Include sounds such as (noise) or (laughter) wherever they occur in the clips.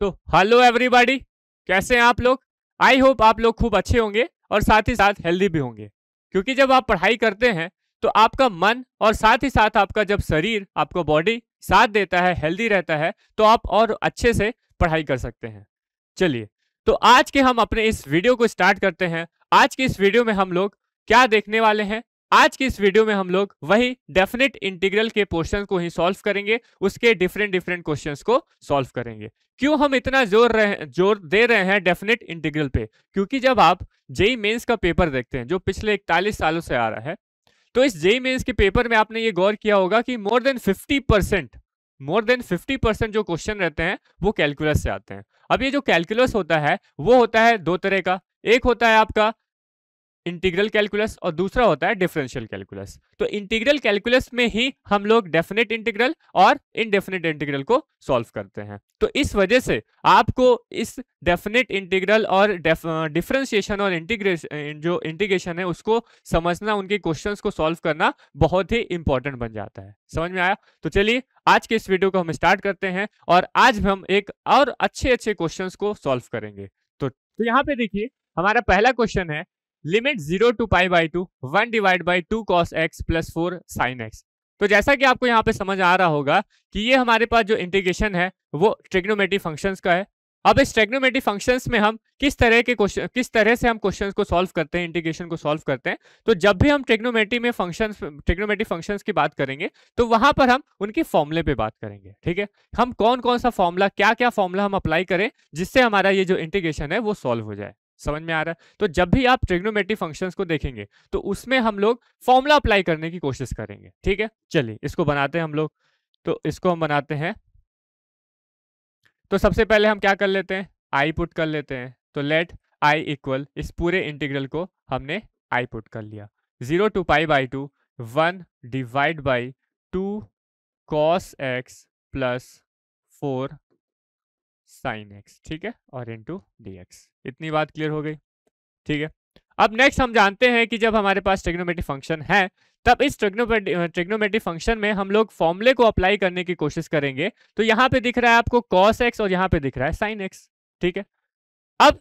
तो hello everybody कैसे हैं आप लोग आई होप आप लोग खूब अच्छे होंगे और साथ ही साथ हेल्दी भी होंगे क्योंकि जब आप पढ़ाई करते हैं तो आपका मन और साथ ही साथ आपका जब शरीर आपका बॉडी साथ देता है हेल्दी रहता है तो आप और अच्छे से पढ़ाई कर सकते हैं चलिए तो आज के हम अपने इस वीडियो को स्टार्ट करते हैं आज के इस वीडियो में हम लोग क्या देखने वाले हैं आज की इस वीडियो में हम लोग वही डेफिनेट इंटीग्रल के पोर्शन को ही सॉल्व करेंगे उसके डिफरेंट डिफरेंट क्वेश्चन को सॉल्व करेंगे क्यों हम इतना जोर रहे जोर दे रहे हैं डेफिनेट इंटीग्रल पे क्योंकि जब आप जेई मेन्स का पेपर देखते हैं जो पिछले इकतालीस सालों से आ रहा है तो इस जेई मेन्स के पेपर में आपने ये गौर किया होगा कि more than fifty percent more than fifty percent जो क्वेश्चन रहते हैं वो कैलकुलस से आते हैं अब ये जो कैलकुलस होता है वो होता है दो तरह का एक होता है आपका इंटीग्रल कैलकुलस और दूसरा होता है डिफरेंशियल कैलकुलस तो इंटीग्रल कैलकुलस में ही हम लोग डेफिनेट इंटीग्रल और इनडेफिनेट इंटीग्रल को सॉल्व करते हैं तो इस वजह से आपको इस डेफिनेट इंटीग्रल और डिफरेंशिएशन और इंटीग्रेशन जो इंटीग्रेशन है उसको समझना उनके क्वेश्चन को सॉल्व करना बहुत ही इंपॉर्टेंट बन जाता है समझ में आया तो चलिए आज के इस वीडियो को हम स्टार्ट करते हैं और आज हम एक और अच्छे अच्छे क्वेश्चन को सॉल्व करेंगे तो, तो यहाँ पे देखिए हमारा पहला क्वेश्चन है limit zero to pi by two one divide by two cos x plus four sine x तो जैसा कि आपको यहाँ पे समझ आ रहा होगा कि ये हमारे पास जो इंटीग्रेशन है वो ट्रिग्नोमेट्री फंक्शंस का है अब इस ट्रेग्नोमेट्री फंक्शंस में हम किस तरह के क्वेश्चन किस तरह से हम क्वेश्चंस को सॉल्व करते हैं इंटीग्रेशन को सॉल्व करते हैं तो जब भी हम ट्रेग्नोमेट्री में फंक्शंस ट्रेग्नोमेट्री फंक्शंस की बात करेंगे तो वहां पर हम उनके फॉर्मूले पे बात करेंगे ठीक है हम कौन कौन सा फॉर्मूला क्या क्या फॉर्मूला हम अप्लाई करें जिससे हमारा ये जो इंटीग्रेशन है वो सॉल्व हो जाए समझ में आ रहा है तो जब भी आप ट्रिग्नोमेट्री फंक्शंस को देखेंगे तो उसमें हम लोग फॉर्मूला अप्लाई करने की कोशिश करेंगे ठीक है चलिए इसको बनाते हैं हम लोग तो इसको हम बनाते हैं तो सबसे पहले हम क्या कर लेते हैं आई पुट कर लेते हैं तो लेट आई इक्वल इस पूरे इंटीग्रल को हमने आई पुट कर लिया zero to pi by two one divide by two cos x plus four sine x ठीक है और इंटू डी इतनी बात क्लियर हो गई ठीक है अब नेक्स्ट हम जानते हैं कि जब हमारे पास ट्रिग्नोमेट्रिक फंक्शन है तब इस ट्रिग्नोमेट्रिक फंक्शन में हम लोग फॉर्मूले को अप्लाई करने की कोशिश करेंगे तो यहाँ पे दिख रहा है आपको कॉस एक्स और यहाँ पे दिख रहा है साइन एक्स ठीक है अब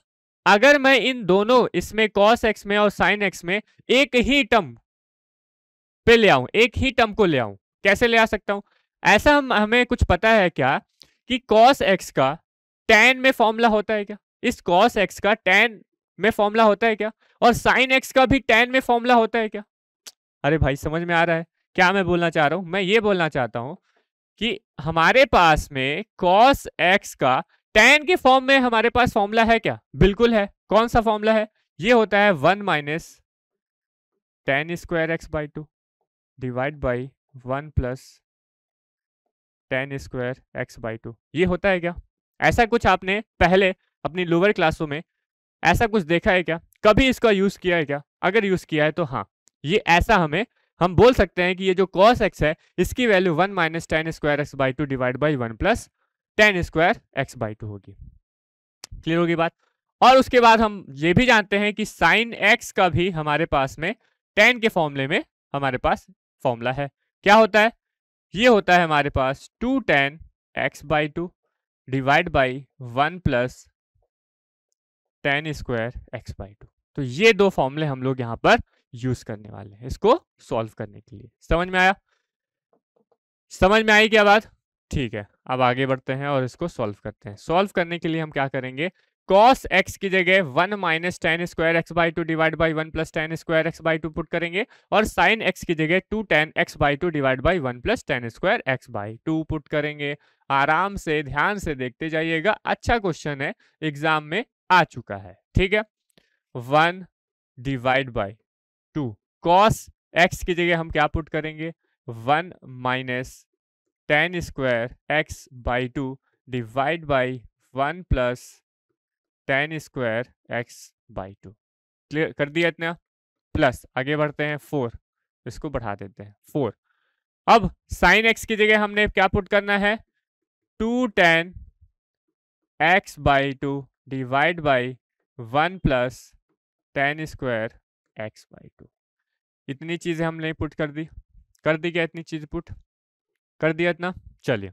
अगर मैं इन दोनों इसमें कॉस एक्स में और साइन एक्स में एक ही टर्म पे ले आऊं एक ही टर्म को ले आऊं कैसे ले आ सकता हूं ऐसा हम हमें कुछ पता है क्या कि कॉस एक्स का टेन में फॉर्मूला होता है क्या इस कॉस एक्स का टेन में फॉर्मूला होता है क्या और साइन एक्स का भी टेन में फॉर्मूला होता है क्या अरे भाई समझ में आ रहा है क्या मैं बोलना चाह रहा हूँ मैं ये बोलना चाहता हूँ कि हमारे पास में कॉस एक्स का टेन के फॉर्म में हमारे पास फॉर्मूला है क्या बिल्कुल है कौन सा फॉर्मूला है ये होता है one minus tan square x by two divide by one plus tan square x by two ये होता है क्या ऐसा कुछ आपने पहले अपनी लोअर क्लासों में ऐसा कुछ देखा है क्या कभी इसका यूज़ किया है क्या अगर यूज़ किया है तो हाँ ये ऐसा हमें हम बोल सकते हैं कि ये जो कॉस एक्स है इसकी value one minus tan square x by two divide by one plus tan square x by two होगी क्लियर होगी बात और उसके बाद हम ये भी जानते हैं कि साइन एक्स का भी हमारे पास में टेन के फॉर्मूले में हमारे पास फॉर्मूला है क्या होता है ये होता है हमारे पास two tan x by two divide by one plus tan square x by two तो ये दो फॉर्मूले हम लोग यहाँ पर यूज करने वाले हैं इसको सॉल्व करने के लिए समझ में आया समझ में आई क्या बात ठीक है अब आगे बढ़ते हैं और इसको सॉल्व करते हैं सॉल्व करने के लिए हम क्या करेंगे कॉस एक्स की जगह one minus tan square x by two divide by one plus tan square x by two put करेंगे और साइन एक्स की जगह two tan x by two divide by one plus tan square x by two put करेंगे आराम से ध्यान से देखते जाइएगा अच्छा क्वेश्चन है एग्जाम में आ चुका है ठीक है one divide by two cos x की जगह हम क्या पुट करेंगे one minus tan square x by two divide by one plus tan square x by two clear कर दिया इतना प्लस आगे बढ़ते हैं फोर इसको बढ़ा देते हैं फोर अब साइन एक्स की जगह हमने क्या पुट करना है two tan x by two divide by one plus tan square x by two इतनी चीज़ें हमने पुट कर दी कर दी क्या इतनी चीज़ पुट कर दिया इतना चलिए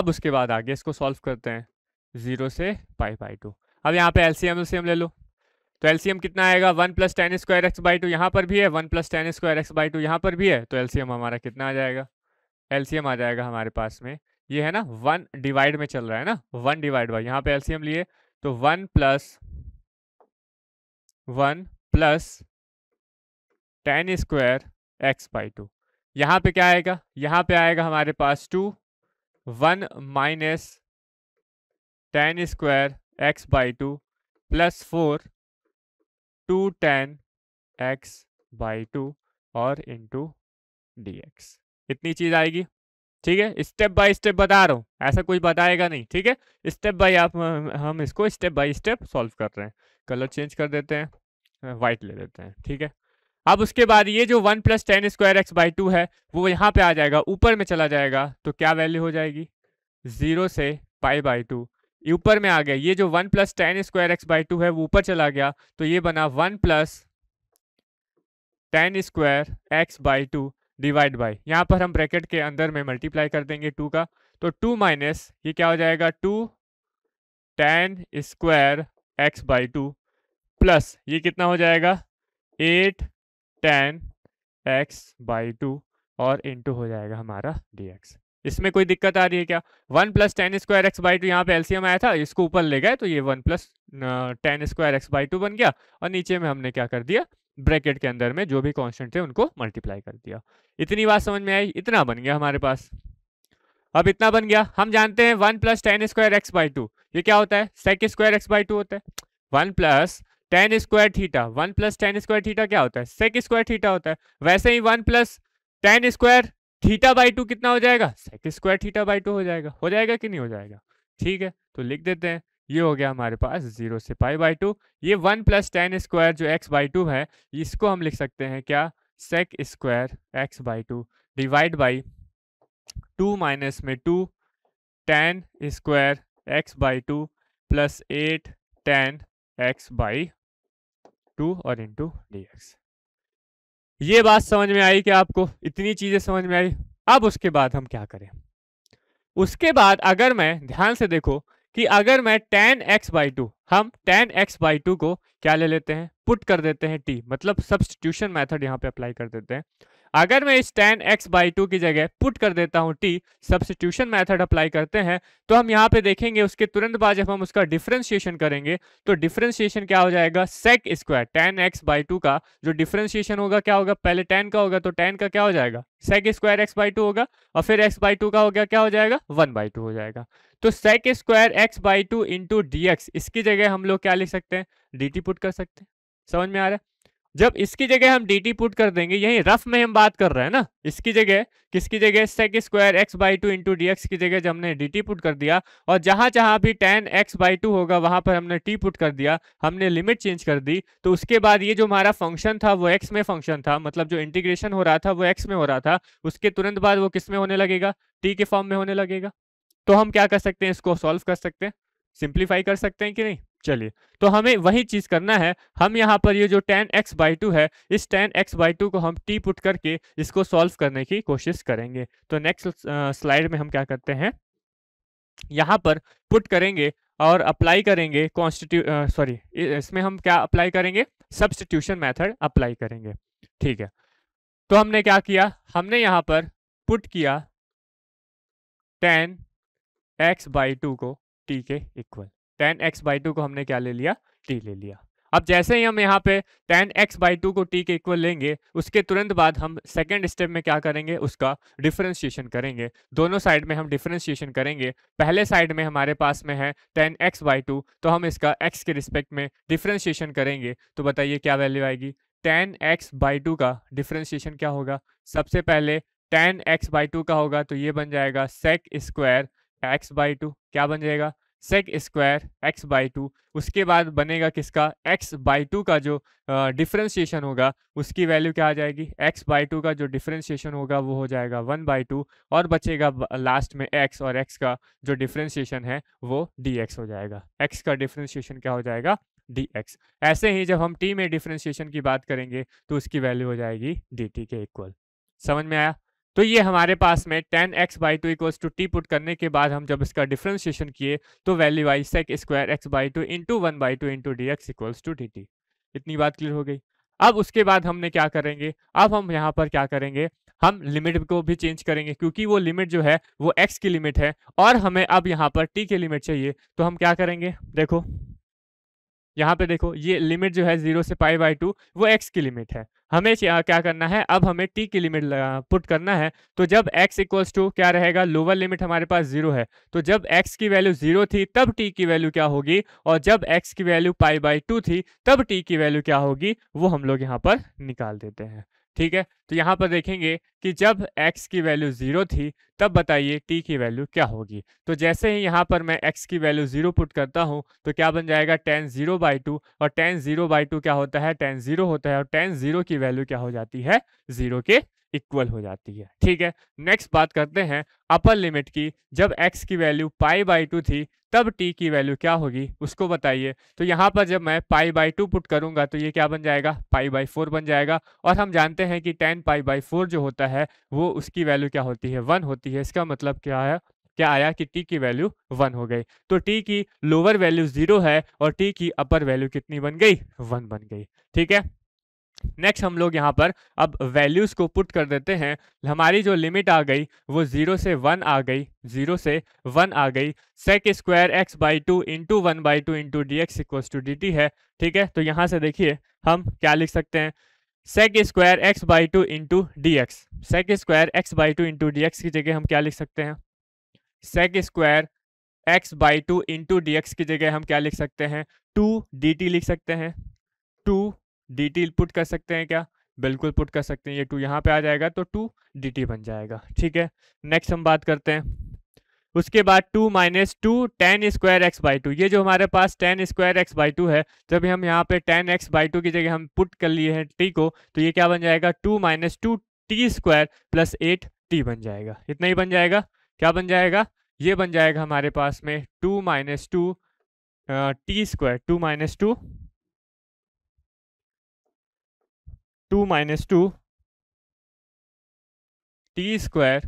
अब उसके बाद आगे इसको सॉल्व करते हैं जीरो से पाई बाई टू अब यहाँ पे एलसीएम एलसीएम तो ले लो तो एलसीएम कितना आएगा one plus tan square x by two यहाँ पर भी है one plus tan square x by two यहाँ पर भी है तो एलसीएम हमारा कितना आ जाएगा एलसीएम आ जाएगा हमारे पास में ये है ना वन डिवाइड में चल रहा है ना वन डिवाइड बाई यहाँ पे एलसीएम लिए तो one plus one plus tan square x by two यहाँ पे क्या आएगा यहाँ पे आएगा हमारे पास two one minus tan square x by two plus four two tan x by two और इंटू डी एक्स इतनी चीज़ आएगी ठीक है स्टेप बाय स्टेप बता रहा हूँ ऐसा कुछ बताएगा नहीं ठीक है स्टेप बाय आप हम इसको स्टेप बाय स्टेप सॉल्व कर रहे हैं कलर चेंज कर देते हैं वाइट ले लेते हैं ठीक है अब उसके बाद ये जो one plus tan square x by two है वो यहाँ पे आ जाएगा ऊपर में चला जाएगा तो क्या वैल्यू हो जाएगी ज़ीरो से पाई बाई टू ऊपर में आ गया ये जो one plus tan square x by two है वो ऊपर चला गया तो ये बना one plus tan square x by two divide by यहाँ पर हम ब्रैकेट के अंदर में मल्टीप्लाई कर देंगे टू का तो टू माइनस ये क्या हो जाएगा two tan square x by two plus ये कितना हो जाएगा eight tan x by two और इंटू हो जाएगा हमारा डी एक्स इसमें कोई दिक्कत आ रही है क्या one plus tan square x by two यहाँ पे एलसीएम आया था इसको ऊपर ले गए तो ये one plus tan square x by two बन गया और नीचे में हमने क्या कर दिया ब्रैकेट के अंदर में जो भी कॉन्स्टेंट थे उनको मल्टीप्लाई कर दिया इतनी बात समझ में आई इतना बन गया हमारे पास अब इतना बन गया हम जानते हैं one plus tan square x by two ये क्या होता है sec square x by two होता है one plus tan square theta one plus tan square theta क्या होता है सेक स्क्वायर थीटा होता है वैसे ही one plus tan square theta by two कितना हो जाएगा sec square theta by two हो जाएगा हो जाएगा कि नहीं हो जाएगा ठीक है तो लिख देते हैं ये हो गया हमारे पास जीरो से पाई बाई टू ये वन प्लस टेन स्क्वायर जो एक्स बाई टू है इसको हम लिख सकते हैं क्या sec square x by two divide by two minus में two tan square x by two plus eight tan x by two और इंटू डी एक्स ये बात समझ में आई कि आपको इतनी चीज़ें समझ में आई अब उसके बाद हम क्या करें उसके बाद अगर मैं ध्यान से देखो कि अगर मैं tan x बाई टू हम tan एक्स बाई टू को क्या ले लेते हैं पुट कर देते हैं टी मतलब सब्सटीट्यूशन मैथड यहाँ पे अप्लाई कर देते हैं अगर मैं इस tan x बाई टू की जगह पुट कर देता हूँ t सब्सटीट्यूशन मैथड अप्लाई करते हैं तो हम यहाँ पे देखेंगे उसके तुरंत बाद जब हम उसका डिफ्रेंशिएशन करेंगे तो डिफ्रेंशिएशन क्या हो जाएगा sec square tan x by two का जो डिफ्रेंशिएशन होगा क्या होगा पहले tan का होगा तो tan का क्या हो जाएगा sec square x by two होगा और फिर एक्स बाई टू का हो गया क्या हो जाएगा वन बाई टू हो जाएगा तो sec square x by two into d इसकी जगह जगह हम लोग क्या लिख सकते हैं डी पुट कर सकते हैं समझ में आ रहा है जब इसकी जगह हम डी पुट कर देंगे यही रफ में हम बात कर रहे हैं ना इसकी जगह किसकी जगह sec square x by two into d की जगह जब हमने डी पुट कर दिया और जहाँ जहाँ भी टेन एक्स बाई टू होगा वहाँ पर हमने टी पुट कर दिया हमने लिमिट चेंज कर दी तो उसके बाद ये जो हमारा फंक्शन था वो एक्स में फंक्शन था मतलब जो इंटीग्रेशन हो रहा था वो एक्स में हो रहा था उसके तुरंत बाद वो किस में होने लगेगा टी के फॉर्म में होने लगेगा तो हम क्या कर सकते हैं इसको सॉल्व कर सकते हैं सिंप्लीफाई कर सकते हैं कि नहीं चलिए तो हमें वही चीज़ करना है हम यहाँ पर ये जो टेन एक्स बाई टू है इस टेन एक्स बाई टू को हम टी पुट करके इसको सॉल्व करने की कोशिश करेंगे तो नेक्स्ट स्लाइड में हम क्या करते हैं यहाँ पर पुट करेंगे और अप्लाई करेंगे कॉन्स्टिट्यू सॉरी इसमें हम क्या अप्लाई करेंगे सब्सटीट्यूशन मेथड अप्लाई करेंगे ठीक है तो हमने क्या किया हमने यहाँ पर पुट किया टेन एक्स बाई टू को टी के equal tan x by two को हमने क्या ले लिया टी ले लिया अब जैसे ही हम यहाँ पे टेन एक्स बाई टू को टी के इक्वल लेंगे उसके तुरंत बाद हम सेकेंड स्टेप में क्या करेंगे उसका डिफ्रेंशिएशन करेंगे दोनों साइड में हम डिफ्रेंशिएशन करेंगे पहले साइड में हमारे पास में है टेन एक्स बाई टू तो हम इसका एक्स के रिस्पेक्ट में डिफ्रेंशिएशन करेंगे तो बताइए क्या वैल्यू आएगी टेन एक्स बाई टू का डिफ्रेंशिएशन क्या होगा सबसे पहले टेन एक्स बाई टू का होगा तो ये बन जाएगा sec square x by two क्या बन जाएगा sec square x by two उसके बाद बनेगा किसका एक्स बाई टू का जो डिफ्रेंशिएशन uh, होगा उसकी वैल्यू क्या आ जाएगी एक्स बाई टू का जो डिफ्रेंशिएशन होगा वो हो जाएगा वन बाई टू और बचेगा लास्ट में एक्स और एक्स का जो डिफ्रेंशिएशन है वो डी एक्स हो जाएगा एक्स का डिफ्रेंशिएशन क्या हो जाएगा डी एक्स ऐसे ही जब हम टी में डिफ्रेंशिएशन की बात करेंगे तो उसकी वैल्यू हो जाएगी डी टी के इक्वल समझ में आया तो ये हमारे पास में tan x by two equals to T put करने के बाद हम जब इसका डिफ्रेंशिएशन किए तो value y sec square x by two into one by two into d x equals to d t इतनी बात क्लियर हो गई अब उसके बाद हमने क्या करेंगे अब हम यहाँ पर क्या करेंगे हम लिमिट को भी चेंज करेंगे क्योंकि वो लिमिट जो है वो एक्स की लिमिट है और हमें अब यहाँ पर टी की लिमिट चाहिए तो हम क्या करेंगे देखो यहाँ पे देखो ये लिमिट जो है जीरो से पाई बाई टू वो एक्स की लिमिट है हमें क्या करना है अब हमें टी की लिमिट पुट करना है तो जब एक्स इक्वल्स टू क्या रहेगा लोअर लिमिट हमारे पास जीरो है तो जब एक्स की वैल्यू जीरो थी तब टी की वैल्यू क्या होगी और जब एक्स की वैल्यू पाई बाई टू थी तब टी की वैल्यू क्या होगी वो हम लोग यहाँ पर निकाल देते हैं ठीक है तो यहाँ पर देखेंगे कि जब x की वैल्यू ज़ीरो थी तब बताइए t की वैल्यू क्या होगी तो जैसे ही यहाँ पर मैं x की वैल्यू ज़ीरो पुट करता हूँ तो क्या बन जाएगा टेन ज़ीरो बाई टू और टेन ज़ीरो बाई टू क्या होता है टेन ज़ीरो होता है और टेन ज़ीरो की वैल्यू क्या हो जाती है ज़ीरो के इक्वल हो जाती है ठीक है नेक्स्ट बात करते हैं अपर लिमिट की जब एक्स की वैल्यू पाई बाई टू थी तब टी की वैल्यू क्या होगी उसको बताइए तो यहाँ पर जब मैं पाई बाई टू पुट करूँगा तो ये क्या बन जाएगा पाई बाई फोर बन जाएगा और हम जानते हैं कि टेन पाई बाई फोर जो होता है वो उसकी वैल्यू क्या होती है वन होती है इसका मतलब क्या है क्या आया कि टी की वैल्यू वन हो गई तो टी की लोअर वैल्यू जीरो है और टी की अपर वैल्यू कितनी बन गई वन बन गई ठीक है नेक्स्ट हम लोग यहाँ पर अब वैल्यूज़ को पुट कर देते हैं हमारी जो लिमिट आ गई वो ज़ीरो से वन आ गई ज़ीरो से वन आ गई sec square x by two into one by two into d x equals to d t है ठीक है तो यहाँ से देखिए हम क्या लिख सकते हैं sec square x by two into d x sec square x by two into d x की जगह हम क्या लिख सकते हैं sec square x by two into d x की जगह हम क्या लिख सकते हैं टू डी टी लिख सकते हैं टू डी पुट कर सकते हैं क्या बिल्कुल पुट कर सकते हैं ये टू यहाँ पे आ जाएगा तो टू डी बन जाएगा ठीक है नेक्स्ट हम बात करते हैं उसके बाद two minus two tan square x by two ये जो हमारे पास tan square x by two है जब हम यहाँ पे टेन एक्स बाई टू की जगह हम पुट कर लिए हैं टी को तो ये क्या बन जाएगा two minus two t square plus eight t बन जाएगा इतना ही बन जाएगा क्या बन जाएगा ये बन जाएगा हमारे पास में two minus two t square two minus two two minus two t square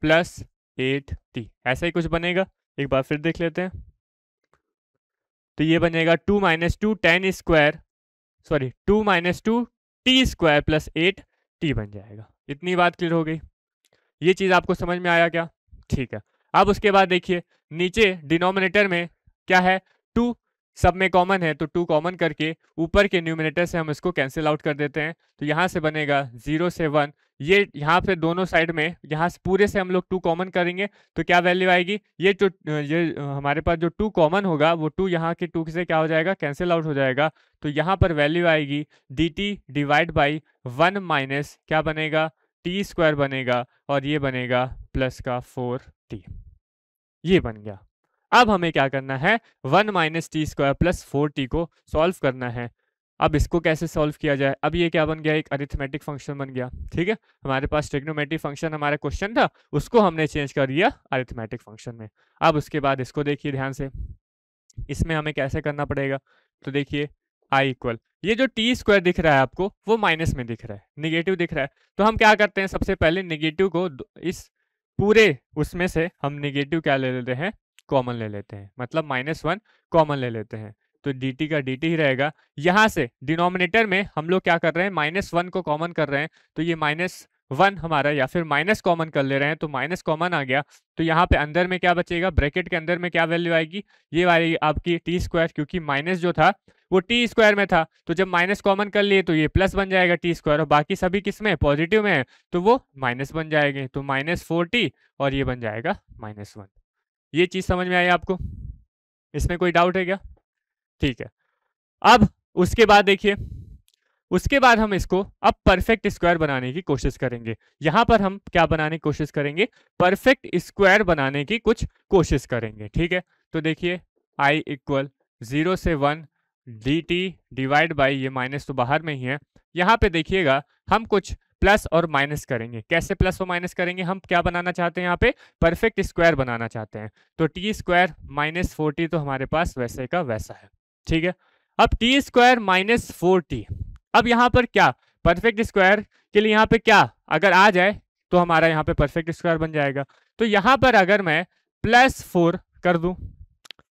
plus eight t ऐसा ही कुछ बनेगा एक बार फिर देख लेते हैं तो ये बनेगा two minus two tan square sorry two minus two t square plus eight t बन जाएगा इतनी बात क्लियर हो गई ये चीज़ आपको समझ में आया क्या ठीक है अब उसके बाद देखिए नीचे डिनोमिनेटर में क्या है टू सब में कॉमन है तो टू कॉमन करके ऊपर के न्यूमिनेटर से हम इसको कैंसिल आउट कर देते हैं तो यहाँ से बनेगा जीरो से वन ये यहाँ पे दोनों साइड में यहाँ से पूरे से हम लोग टू कॉमन करेंगे तो क्या वैल्यू आएगी ये जो ये हमारे पास जो टू कॉमन होगा वो टू यहाँ के टू से क्या हो जाएगा कैंसिल आउट हो जाएगा तो यहाँ पर वैल्यू आएगी d t divide by one minus क्या बनेगा टी स्क्वायर बनेगा और ये बनेगा प्लस का फोर टी ये बन गया अब हमें क्या करना है one minus t square plus four t को सॉल्व करना है अब इसको कैसे सॉल्व किया जाए अब ये क्या बन गया एक अरिथमेटिक फंक्शन बन गया ठीक है हमारे पास ट्रिग्नोमेट्रिक फंक्शन हमारा क्वेश्चन था उसको हमने चेंज कर दिया अरिथमेटिक फंक्शन में अब उसके बाद इसको देखिए ध्यान से इसमें हमें कैसे करना पड़ेगा तो देखिए आई इक्वल ये जो टी स्क्वायर दिख रहा है आपको वो माइनस में दिख रहा है निगेटिव दिख रहा है तो हम क्या करते हैं सबसे पहले निगेटिव को इस पूरे उसमें से हम निगेटिव क्या ले लेते हैं कॉमन ले लेते हैं मतलब माइनस वन कॉमन ले लेते हैं तो डी टी का डी टी ही रहेगा यहाँ से डिनोमिनेटर में हम लोग क्या कर रहे हैं माइनस वन को कॉमन कर रहे हैं तो ये माइनस वन हमारा या फिर माइनस कॉमन कर ले रहे हैं तो माइनस कॉमन आ गया तो यहाँ पे अंदर में क्या बचेगा ब्रैकेट के अंदर में क्या वैल्यू आएगी ये वाली आपकी टी स्क्वायर क्योंकि माइनस जो था वो टी स्क्वायर में था तो जब माइनस कॉमन कर लिए तो ये प्लस बन जाएगा टी स्क्वायर और बाकी सभी किस में पॉजिटिव में है तो वो माइनस बन जाएंगे तो माइनस फोर टी और ये बन जाएगा माइनस वन ये चीज़ समझ में आई आपको इसमें कोई डाउट है क्या ठीक है अब उसके बाद देखिए उसके बाद हम इसको अब परफेक्ट स्क्वायर बनाने की कोशिश करेंगे यहां पर हम क्या बनाने की कोशिश करेंगे परफेक्ट स्क्वायर बनाने की कुछ कोशिश करेंगे ठीक है तो देखिए आई इक्वल ज़ीरो से one d t divide by ये माइनस तो बाहर में ही है यहाँ पे देखिएगा हम कुछ प्लस और माइनस करेंगे कैसे प्लस और माइनस करेंगे हम क्या बनाना चाहते हैं यहाँ पे परफेक्ट स्क्वायर बनाना चाहते हैं तो टी स्क्वायर माइनस फोर्टी तो हमारे पास वैसे का वैसा है ठीक है अब टी स्क्वायर माइनस फोर्टी अब यहाँ पर क्या परफेक्ट स्क्वायर के लिए यहाँ पे क्या अगर आ जाए तो हमारा यहाँ पे परफेक्ट स्क्वायर बन जाएगा तो यहाँ पर अगर मैं प्लस फोर कर दू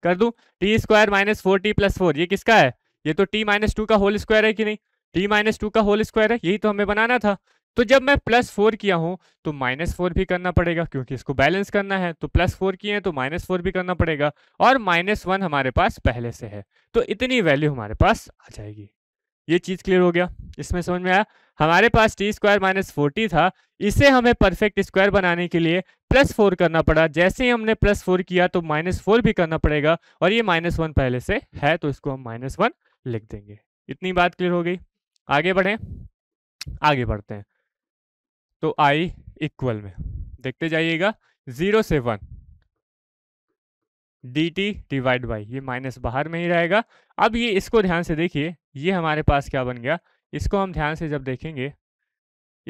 कर दू t square minus four t plus four ये किसका है ये तो टी माइनस टू का होल स्क्वायर है कि नहीं टी माइनस टू का होल स्क्वायर है यही तो हमें बनाना था तो जब मैं प्लस फोर किया हूँ तो माइनस फोर भी करना पड़ेगा क्योंकि इसको बैलेंस करना है तो प्लस फोर किए हैं तो माइनस फोर भी करना पड़ेगा और माइनस वन हमारे पास पहले से है तो इतनी वैल्यू हमारे पास आ जाएगी ये चीज़ क्लियर हो गया इसमें समझ में आया हमारे पास टी स्क्वायर माइनस फोर्टी था इसे हमें परफेक्ट स्क्वायर बनाने के लिए प्लस फोर करना पड़ा जैसे ही हमने प्लस फोर किया तो माइनस फोर भी करना पड़ेगा और ये माइनस वन पहले से है तो इसको हम माइनस वन लिख देंगे इतनी बात क्लियर हो गई आगे बढ़ें आगे बढ़ते हैं तो आई इक्वल में देखते जाइएगा जीरो से one d t divide by ये माइनस बाहर में ही रहेगा अब ये इसको ध्यान से देखिए ये हमारे पास क्या बन गया इसको हम ध्यान से जब देखेंगे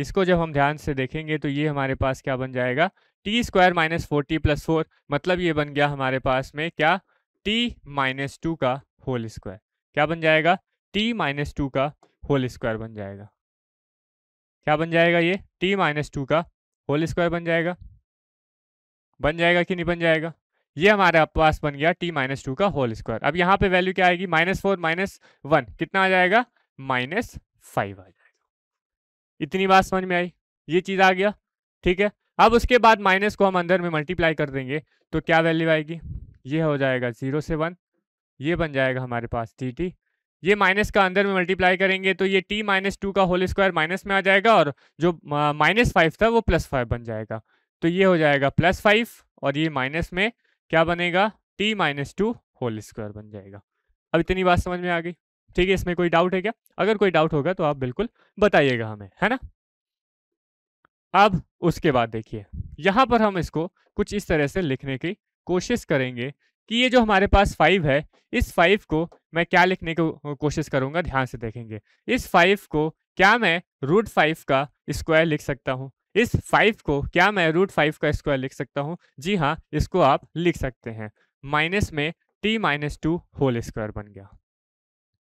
इसको जब हम ध्यान से देखेंगे तो ये हमारे पास क्या बन जाएगा t square minus four t plus four मतलब ये बन गया हमारे पास में क्या टी माइनस टू का होल स्क्वायर क्या बन जाएगा टी माइनस टू का होल स्क्वायर बन जाएगा क्या बन जाएगा ये टी माइनस टू का होल स्क्वायर बन जाएगा बन जाएगा कि नहीं बन जाएगा ये हमारे पास बन गया टी माइनस टू का होल स्क्वायर अब यहाँ पे वैल्यू क्या आएगी माइनस फोर माइनस वन कितना आ जाएगा माइनस फाइव आ जाएगा इतनी बात समझ में आई ये चीज़ आ गया ठीक है अब उसके बाद माइनस को हम अंदर में मल्टीप्लाई कर देंगे तो क्या वैल्यू आएगी ये हो जाएगा जीरो से वन ये बन जाएगा हमारे पास टी टी ये माइनस का अंदर में मल्टीप्लाई करेंगे तो ये टी माइनस टू का होल स्क्वायर माइनस में आ जाएगा और जो माइनस फाइव था वो प्लस फाइव बन जाएगा तो ये हो जाएगा प्लस फाइव और ये माइनस में क्या बनेगा t minus two whole square बन जाएगा अब इतनी बात समझ में आ गई ठीक है इसमें कोई डाउट है क्या अगर कोई डाउट होगा तो आप बिल्कुल बताइएगा हमें है ना अब उसके बाद देखिए यहाँ पर हम इसको कुछ इस तरह से लिखने की कोशिश करेंगे कि ये जो हमारे पास फाइव है इस फाइव को मैं क्या लिखने की को कोशिश करूंगा ध्यान से देखेंगे इस फाइव को क्या मैं रूट फाइव का स्क्वायर लिख सकता हूँ इस फाइव को क्या मैं रूट फाइव का स्क्वायर लिख सकता हूँ जी हाँ इसको आप लिख सकते हैं माइनस में t minus two whole square बन गया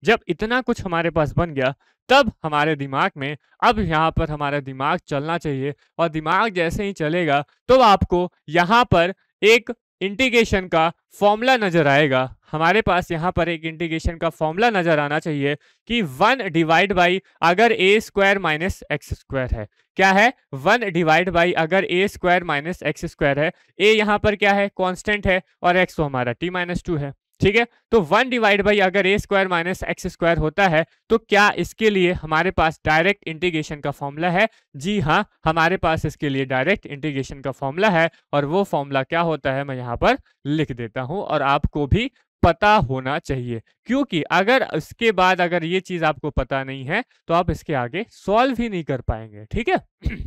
जब इतना कुछ हमारे पास बन गया तब हमारे दिमाग में अब यहाँ पर हमारा दिमाग चलना चाहिए और दिमाग जैसे ही चलेगा तो आपको यहाँ पर एक इंटीग्रेशन का फॉर्मूला नजर आएगा हमारे पास यहाँ पर एक इंटीग्रेशन का फॉर्मूला नजर आना चाहिए कि वन डिवाइड बाई अगर a square minus x square है क्या है वन डिवाइड बाई अगर a square minus x square है ए यहाँ पर क्या है कांस्टेंट है और एक्स तो हमारा टी माइनस टू है ठीक है तो वन डिवाइड बाई अगर a square minus x square होता है तो क्या इसके लिए हमारे पास डायरेक्ट इंटीग्रेशन का फॉर्मूला है जी हाँ हमारे पास इसके लिए डायरेक्ट इंटीग्रेशन का फॉर्मूला है और वो फॉर्मूला क्या होता है मैं यहाँ पर लिख देता हूँ और आपको भी पता होना चाहिए क्योंकि अगर उसके बाद अगर ये चीज आपको पता नहीं है तो आप इसके आगे सॉल्व ही नहीं कर पाएंगे ठीक है (clears throat)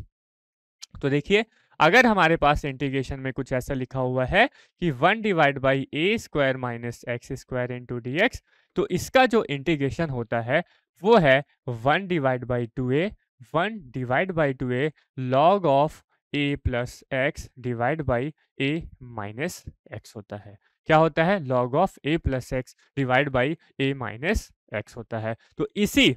तो देखिए अगर हमारे पास इंटीग्रेशन में कुछ ऐसा लिखा हुआ है कि one divide by a square minus x square into d x तो इसका जो इंटीग्रेशन होता है वो है one divide by two a one divide by two a log of a plus x divide by a minus x होता है क्या होता है log of a plus x divide by a minus x होता है तो इसी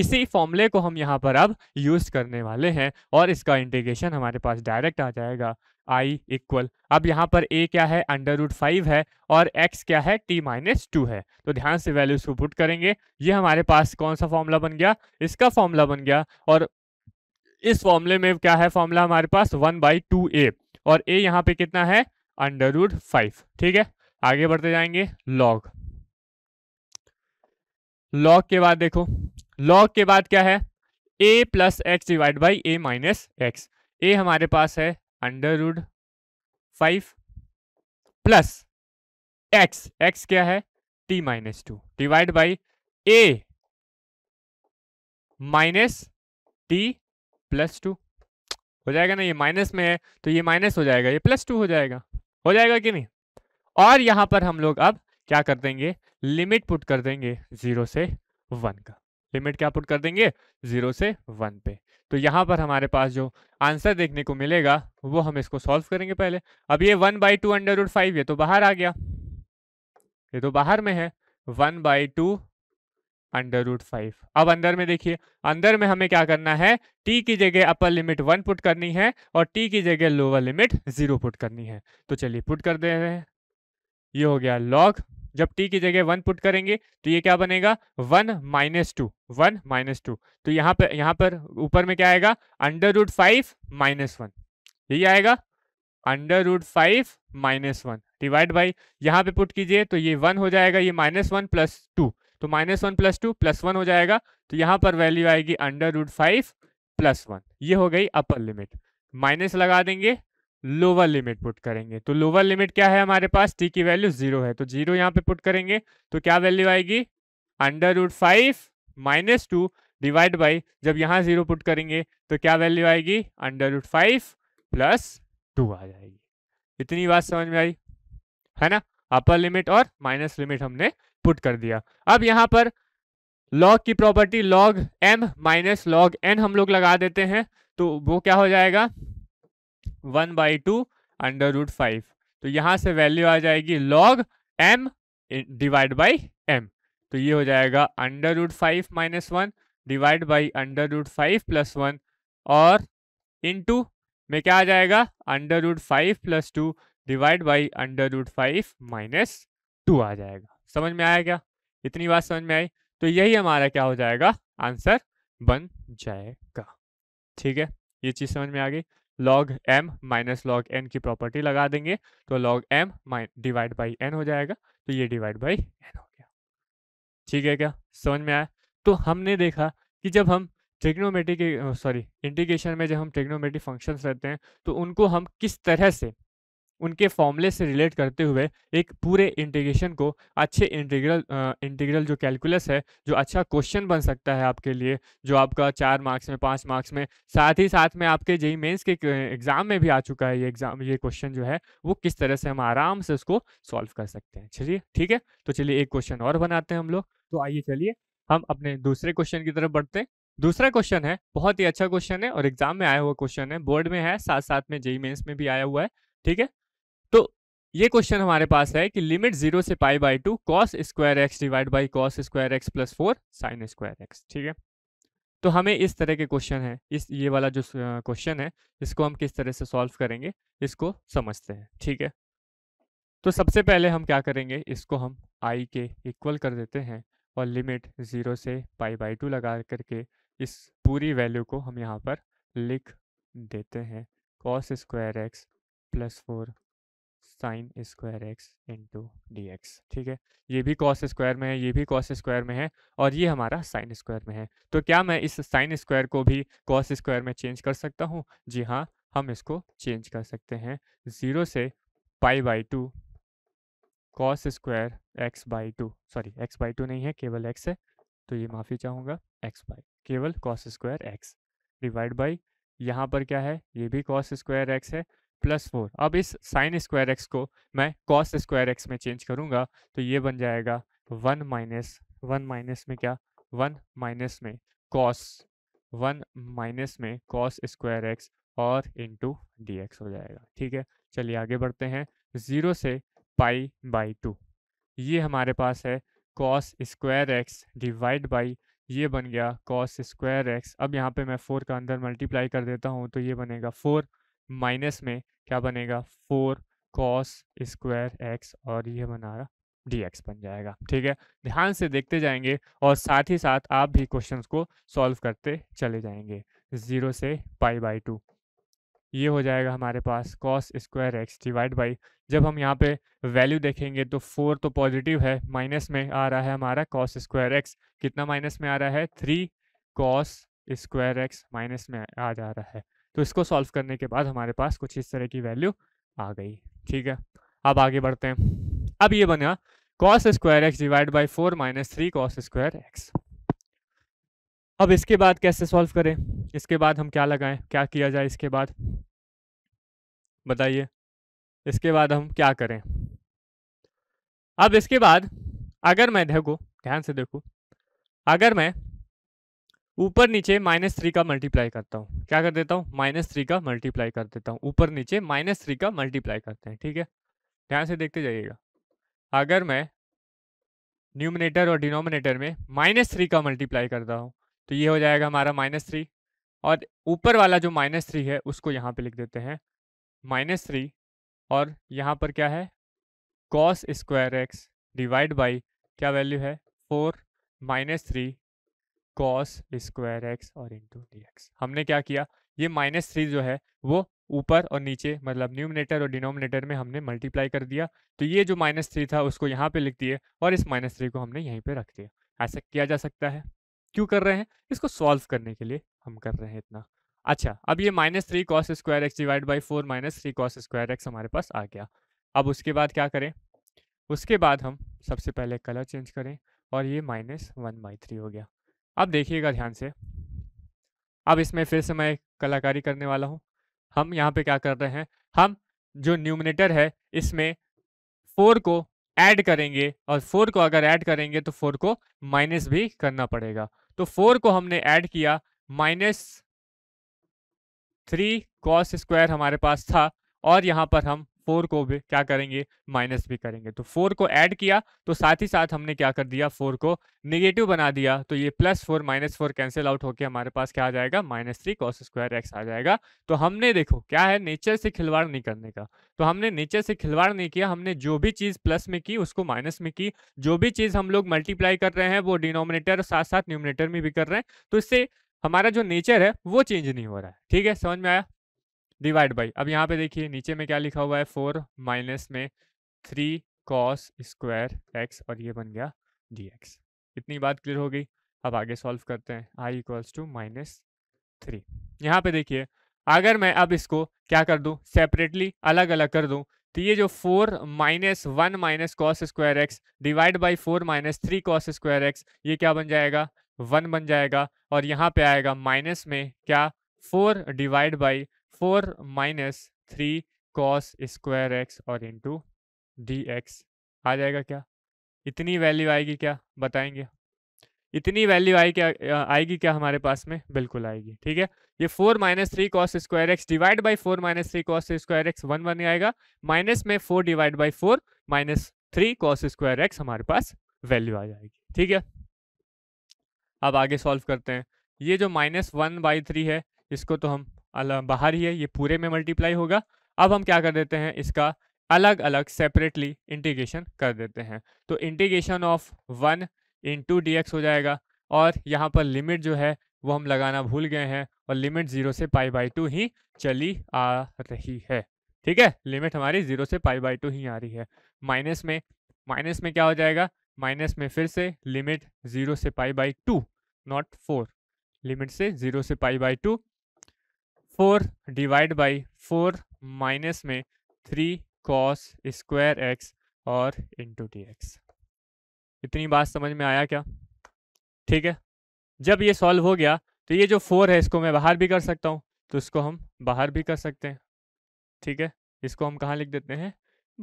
इसी फॉर्मूले को हम यहाँ पर अब यूज करने वाले हैं और इसका इंटीग्रेशन हमारे पास डायरेक्ट आ जाएगा i इक्वल अब यहाँ पर ए क्या है अंडर रूट फाइव है और एक्स क्या है टी माइनस टू है तो ध्यान से वैल्यूज को पुट करेंगे ये हमारे पास कौन सा फॉर्मूला बन गया इसका फॉर्मूला बन गया और इस फॉर्मूले में क्या है फॉर्मूला हमारे पास वन बाई टू ए और ए यहाँ पे कितना है अंडर रूट फाइव ठीक है आगे बढ़ते जाएंगे लॉग लॉग के बाद देखो लॉग के बाद क्या है a plus x divide by a minus x a हमारे पास है under root five plus x x क्या है t minus two divide by a minus t plus two हो जाएगा ना ये माइनस में है तो ये माइनस हो जाएगा ये प्लस टू हो जाएगा हो जाएगा कि नहीं और यहां पर हम लोग अब क्या कर देंगे लिमिट पुट कर देंगे जीरो से वन का लिमिट क्या पुट कर देंगे जीरो से वन पे तो यहाँ पर हमारे पास जो आंसर देखने को मिलेगा वो हम इसको सॉल्व करेंगे पहले अब ये one by two under root five ये तो बाहर आ गया ये तो बाहर में है one by two under root five अब अंदर में देखिए अंदर में हमें क्या करना है टी की जगह अपर लिमिट वन पुट करनी है और टी की जगह लोअर लिमिट जीरो पुट करनी है तो चलिए पुट कर दे रहे हैं ये हो गया लॉग जब टी की जगह वन पुट करेंगे तो ये क्या बनेगा one minus two one minus two तो यहाँ पर यहाँ पर ऊपर में क्या आएगा under root five minus one यही आएगा under root five minus one divide by यहाँ पे पुट कीजिए तो ये वन हो जाएगा ये माइनस वन प्लस टू तो minus one plus two plus one हो जाएगा तो यहाँ पर वैल्यू आएगी under root five plus one ये हो गई अपर लिमिट माइनस लगा देंगे लोअर लिमिट पुट करेंगे तो लोअर लिमिट क्या है हमारे पास टी की वैल्यू जीरो है तो जीरो यहाँ पे पुट करेंगे तो क्या वैल्यू आएगी under root five minus two divide by जब यहाँ जीरो पुट करेंगे तो क्या वैल्यू आएगी under root five plus two आ जाएगी इतनी बात समझ में आई है ना अपर लिमिट और माइनस लिमिट हमने पुट कर दिया अब यहाँ पर लॉग की property log m minus log n हम लोग लगा देते हैं तो वो क्या हो जाएगा one by two under root five तो यहां से वैल्यू आ जाएगी log m divide by m तो ये हो जाएगा under root five minus one divide by under root five plus one और इन टू में क्या आ जाएगा under root five plus two divide by under root five minus two आ जाएगा समझ में आया क्या इतनी बात समझ में आई तो यही हमारा क्या हो जाएगा आंसर बन जाएगा ठीक है ये चीज़ समझ में आ गई log m minus log n की प्रॉपर्टी लगा देंगे तो log m divide by n हो जाएगा तो ये डिवाइड बाई एन हो गया ठीक है क्या समझ में आया तो हमने देखा कि जब हम ट्रिग्नोमेट्री के सॉरी इंटीग्रेशन में जब हम ट्रिग्नोमेट्री फंक्शंस रहते हैं तो उनको हम किस तरह से उनके फॉर्मूले से रिलेट करते हुए एक पूरे इंटीग्रेशन को अच्छे इंटीग्रल इंटीग्रल जो कैलकुलस है जो अच्छा क्वेश्चन बन सकता है आपके लिए जो आपका चार मार्क्स में पाँच मार्क्स में साथ ही साथ में आपके जेई मेन्स के एग्ज़ाम में भी आ चुका है ये एग्ज़ाम ये क्वेश्चन जो है वो किस तरह से हम आराम से उसको सॉल्व कर सकते हैं चलिए ठीक है तो चलिए एक क्वेश्चन और बनाते हैं हम लोग तो आइए चलिए हम अपने दूसरे क्वेश्चन की तरफ बढ़ते हैं दूसरा क्वेश्चन है बहुत ही अच्छा क्वेश्चन है और एग्जाम में आया हुआ क्वेश्चन है बोर्ड में है साथ साथ में जेई मेन्स में भी आया हुआ है ठीक है तो ये क्वेश्चन हमारे पास है कि लिमिट जीरो से pi by two cos square x divide by cos square x plus four sine square x ठीक है तो हमें इस तरह के क्वेश्चन है इस ये वाला जो क्वेश्चन है इसको हम किस तरह से सॉल्व करेंगे इसको समझते हैं ठीक है तो सबसे पहले हम क्या करेंगे इसको हम आई के इक्वल कर देते हैं और लिमिट ज़ीरो से पाई बाई टू लगा करके इस पूरी वैल्यू को हम यहाँ पर लिख देते हैं cos square x plus four sine square x into d ठीक है ये भी कॉस स्क्वायर में है ये भी कॉस स्क्वायर में है और ये हमारा साइन स्क्वायर में है तो क्या मैं इस साइन स्क्वायर को भी कॉस स्क्वायर में चेंज कर सकता हूँ जी हाँ हम इसको चेंज कर सकते हैं ज़ीरो से pi by two cos square x by two sorry x by two नहीं है केवल एक्स है तो ये माफ़ी चाहूँगा एक्स बाई केवल cos square x divide by यहाँ पर क्या है ये भी कॉस स्क्वायर एक्स है प्लस फोर अब इस साइन स्क्वायर एक्स को मैं कॉस स्क्वायर एक्स में चेंज करूँगा तो ये बन जाएगा वन माइनस वन माइनस में क्या वन माइनस में कॉस वन माइनस में कॉस स्क्वायर एक्स और इंटू डी एक्स हो जाएगा ठीक है चलिए आगे बढ़ते हैं ज़ीरो से पाई बाई टू ये हमारे पास है cos square x divide by ये बन गया कॉस स्क्वायर एक्स अब यहाँ पे मैं फोर का अंदर मल्टीप्लाई कर देता हूँ तो ये बनेगा फोर माइनस में क्या बनेगा फोर कॉस स्क्वायर एक्स और ये रहा डी एक्स बन जाएगा ठीक है ध्यान से देखते जाएंगे और साथ ही साथ आप भी क्वेश्चंस को सॉल्व करते चले जाएंगे ज़ीरो से पाई बाई टू ये हो जाएगा हमारे पास cos square x divide by जब हम यहाँ पे वैल्यू देखेंगे तो फोर तो पॉजिटिव है माइनस में आ रहा है हमारा कॉस स्क्वायर एक्स कितना माइनस में आ रहा है three cos square x minus में आ जा रहा है तो इसको सॉल्व करने के बाद हमारे पास कुछ इस तरह की वैल्यू आ गई ठीक है अब आगे बढ़ते हैं अब ये बना cos square x divide by four minus three cos square x अब इसके बाद कैसे सॉल्व करें इसके बाद हम क्या लगाएं क्या किया जाए इसके बाद बताइए इसके बाद हम क्या करें अब इसके बाद अगर मैं देखो ध्यान से देखो अगर मैं ऊपर नीचे माइनस थ्री का मल्टीप्लाई करता हूँ क्या कर देता हूँ माइनस थ्री का मल्टीप्लाई कर देता हूँ ऊपर नीचे माइनस थ्री का मल्टीप्लाई करते हैं ठीक है ध्यान से देखते जाइएगा अगर मैं न्यूमिनेटर और डिनोमिनेटर में माइनस थ्री का मल्टीप्लाई करता हूँ तो ये हो जाएगा हमारा माइनस थ्री और ऊपर वाला जो माइनस थ्री है उसको यहाँ पे लिख देते हैं माइनस थ्री और यहाँ पर क्या है cos square x divide by क्या वैल्यू है four minus three cos square x और इंटू डी हमने क्या किया ये माइनस थ्री जो है वो ऊपर और नीचे मतलब न्यूमिनेटर और डिनोमिनेटर में हमने मल्टीप्लाई कर दिया तो ये जो माइनस थ्री था उसको यहाँ पे लिख दिए और इस माइनस थ्री को हमने यहीं पे रख दिया ऐसा किया जा सकता है क्यों कर रहे हैं इसको सॉल्व करने के लिए हम कर रहे हैं इतना अच्छा अब ये minus three cos square x divide by four minus three cos square x हमारे पास आ गया अब उसके बाद क्या करें उसके बाद हम सबसे पहले कलर चेंज करें और ये माइनस वन बाई थ्री हो गया अब देखिएगा ध्यान से अब इसमें फिर से मैं कलाकारी करने वाला हूँ हम यहाँ पे क्या कर रहे हैं हम जो न्यूमिनेटर है इसमें फोर को ऐड करेंगे और फोर को अगर ऐड करेंगे तो फोर को माइनस भी करना पड़ेगा तो फोर को हमने ऐड किया माइनस थ्री कॉस स्क्वायर हमारे पास था और यहाँ पर हम फोर को भी क्या करेंगे माइनस भी करेंगे तो फोर को ऐड किया तो साथ ही साथ हमने क्या कर दिया फोर को निगेटिव बना दिया तो ये plus four minus four cancel out होकर हमारे पास क्या आ जाएगा minus three cos square x आ जाएगा तो हमने देखो क्या है नेचर से खिलवाड़ नहीं करने का तो हमने नेचर से खिलवाड़ नहीं किया हमने जो भी चीज़ प्लस में की उसको माइनस में की जो भी चीज़ हम लोग मल्टीप्लाई कर रहे हैं वो डिनोमिनेटर साथ साथ न्यूमिनेटर में भी कर रहे हैं तो इससे हमारा जो नेचर है वो चेंज नहीं हो रहा है ठीक है समझ में आया डिवाइड बाई अब यहाँ पे देखिए नीचे में क्या लिखा हुआ है फोर माइनस में थ्री कॉस स्क्वायर एक्स और ये बन गया डी एक्स इतनी बात क्लियर हो गई अब आगे सॉल्व करते हैं I equals to minus three यहाँ पे देखिए अगर मैं अब इसको क्या कर दूँ सेपरेटली अलग अलग कर दूँ तो ये जो four minus one minus cos square x divide by four minus three cos square x ये क्या बन जाएगा वन बन जाएगा और यहाँ पे आएगा माइनस में क्या four divide by four minus three cos square x और इंटू डी एक्स आ जाएगा क्या इतनी वैल्यू आएगी क्या बताएंगे इतनी वैल्यू आई क्या आएगी क्या हमारे पास में बिल्कुल आएगी ठीक है ये four minus three cos square x divide by four minus three cos square x one one आएगा माइनस में four divide by four minus three cos square x हमारे पास वैल्यू आ जाएगी ठीक है अब आगे सॉल्व करते हैं ये जो माइनस वन बाई थ्री है इसको तो हम बाहर ही है ये पूरे में मल्टीप्लाई होगा अब हम क्या कर देते हैं इसका अलग अलग सेपरेटली इंटीग्रेशन कर देते हैं तो integration of one in d हो जाएगा और यहाँ पर लिमिट जो है वो हम लगाना भूल गए हैं और लिमिट जीरो से पाई बाई टू ही चली आ रही है ठीक है लिमिट हमारी जीरो से पाई बाई टू ही आ रही है माइनस में माइनस में क्या हो जाएगा माइनस में फिर से लिमिट जीरो से pi by two not four limit से जीरो से pi by two four divide by four minus में थ्री कॉस स्क्वायर एक्स और इंटू डी एक्स इतनी बात समझ में आया क्या ठीक है जब ये सॉल्व हो गया तो ये जो फोर है इसको मैं बाहर भी कर सकता हूँ तो इसको हम बाहर भी कर सकते हैं ठीक है इसको हम कहाँ लिख देते हैं